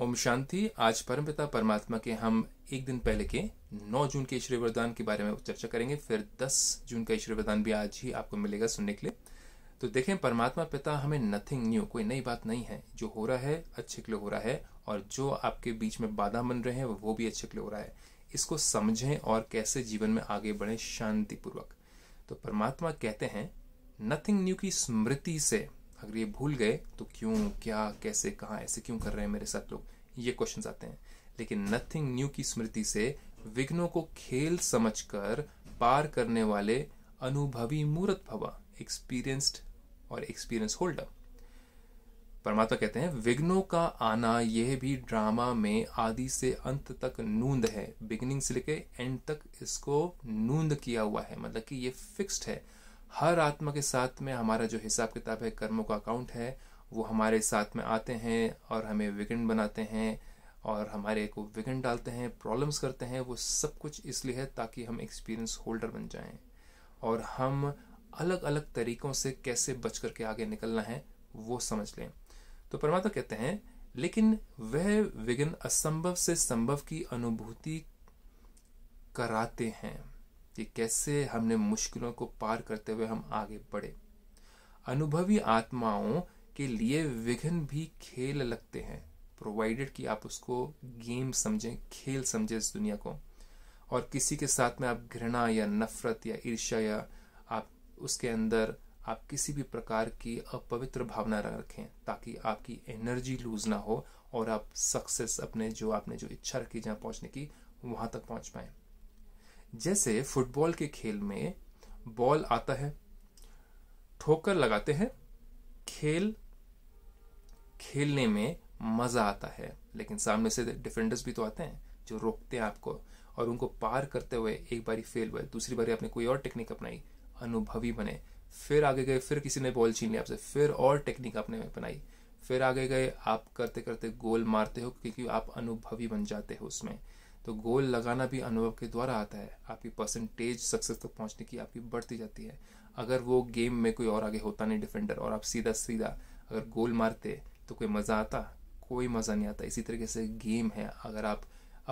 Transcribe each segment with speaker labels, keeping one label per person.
Speaker 1: ओम शांति आज परमपिता परमात्मा के हम एक दिन पहले के 9 जून के ईश्वरी वरदान के बारे में चर्चा करेंगे फिर 10 जून का ईश्वरी वरदान भी आज ही आपको मिलेगा सुनने के लिए तो देखें परमात्मा पिता हमें नथिंग न्यू कोई नई बात नहीं है जो हो रहा है अच्छे के लिए हो रहा है और जो आपके बीच में बाधा बन रहे हैं वो भी अच्छे के लिए हो रहा है इसको समझें और कैसे जीवन में आगे बढ़ें शांतिपूर्वक तो परमात्मा कहते हैं नथिंग न्यू की स्मृति से अगर ये भूल गए तो क्यों क्या कैसे कहाँ ऐसे क्यों कर रहे हैं मेरे साथ लोग ये क्वेश्चन आते हैं लेकिन नथिंग न्यू की स्मृति से विघ्नों को खेल समझकर पार करने वाले अनुभवी मूर्त भवा एक्सपीरियंस्ड और एक्सपीरियंस होल्डर परमात्मा कहते हैं विघ्नों का आना यह भी ड्रामा में आदि से अंत तक नूंद है बिगिनिंग से लेके एंड तक इसको नूंद किया हुआ है मतलब कि ये फिक्स्ड है हर आत्मा के साथ में हमारा जो हिसाब किताब है कर्मों का अकाउंट है वो हमारे साथ में आते हैं और हमें विघन बनाते हैं और हमारे को विघन डालते हैं प्रॉब्लम्स करते हैं वो सब कुछ इसलिए है ताकि हम एक्सपीरियंस होल्डर बन जाएं और हम अलग अलग तरीकों से कैसे बच करके आगे निकलना है वो समझ लें तो परमात्मा कहते हैं लेकिन वह विघ्न असंभव से संभव की अनुभूति कराते हैं कि कैसे हमने मुश्किलों को पार करते हुए हम आगे बढ़े अनुभवी आत्माओं के लिए विघ्न भी खेल लगते हैं प्रोवाइडेड कि आप उसको गेम समझें खेल समझें इस दुनिया को और किसी के साथ में आप घृणा या नफरत या ईर्ष्या या आप उसके अंदर आप किसी भी प्रकार की अपवित्र भावना रखें ताकि आपकी एनर्जी लूज ना हो और आप सक्सेस अपने जो आपने जो इच्छा रखी जहाँ पहुँचने की वहाँ तक पहुँच पाएँ जैसे फुटबॉल के खेल में बॉल आता है ठोकर लगाते हैं खेल खेलने में मजा आता है लेकिन सामने से डिफेंडर्स भी तो आते हैं जो रोकते हैं आपको और उनको पार करते हुए एक बारी फेल हुए दूसरी बारी आपने कोई और टेक्निक अपनाई अनुभवी बने फिर आगे गए फिर किसी ने बॉल छीन लिया आपसे फिर और टेक्निक आपने अपनाई फिर आगे गए आप करते करते गोल मारते हो क्योंकि आप अनुभवी बन जाते हो उसमें तो गोल लगाना भी अनुभव के द्वारा आता है आपकी परसेंटेज सक्सेस तक पहुंचने की आपकी बढ़ती जाती है अगर वो गेम में कोई और आगे होता नहीं डिफेंडर और आप सीधा सीधा अगर गोल मारते तो कोई मज़ा आता कोई मज़ा नहीं आता इसी तरीके से गेम है अगर आप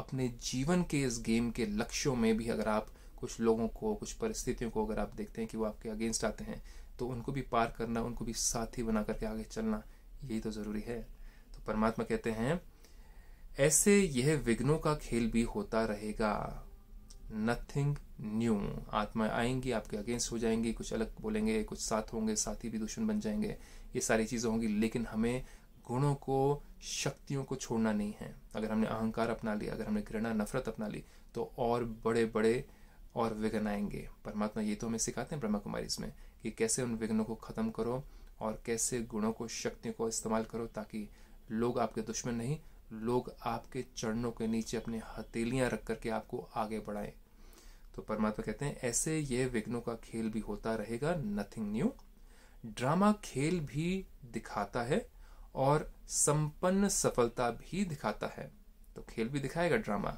Speaker 1: अपने जीवन के इस गेम के लक्ष्यों में भी अगर आप कुछ लोगों को कुछ परिस्थितियों को अगर आप देखते हैं कि वो आपके अगेंस्ट आते हैं तो उनको भी पार करना उनको भी साथी बना करके आगे चलना यही तो ज़रूरी है तो परमात्मा कहते हैं ऐसे यह विघ्नों का खेल भी होता रहेगा नथिंग न्यू आत्माएं आएंगी आपके अगेंस्ट हो जाएंगी कुछ अलग बोलेंगे कुछ साथ होंगे साथी भी दुश्मन बन जाएंगे ये सारी चीज़ें होंगी लेकिन हमें गुणों को शक्तियों को छोड़ना नहीं है अगर हमने अहंकार अपना लिया अगर हमने घृणा नफरत अपना ली तो और बड़े बड़े और विघ्न आएंगे परमात्मा ये तो हमें सिखाते हैं ब्रह्मा कुमारी इसमें कि कैसे उन विघ्नों को ख़त्म करो और कैसे गुणों को शक्तियों को इस्तेमाल करो ताकि लोग आपके दुश्मन नहीं लोग आपके चरणों के नीचे अपने हथेलियां रख करके आपको आगे बढ़ाए तो परमात्मा कहते हैं ऐसे यह विघ्नों का खेल भी होता रहेगा नथिंग न्यू ड्रामा खेल भी दिखाता है और संपन्न सफलता भी दिखाता है तो खेल भी दिखाएगा ड्रामा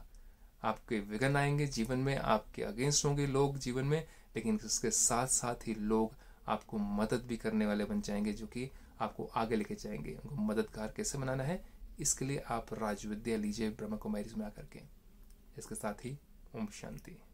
Speaker 1: आपके विघन आएंगे जीवन में आपके अगेंस्ट होंगे लोग जीवन में लेकिन उसके साथ साथ ही लोग आपको मदद भी करने वाले बन जाएंगे जो कि आपको आगे लेके जाएंगे उनको मददगार कैसे बनाना है इसके लिए आप राजविद्या लीजिए ब्रह्म कुमारी में आकर के इसके साथ ही ओम शांति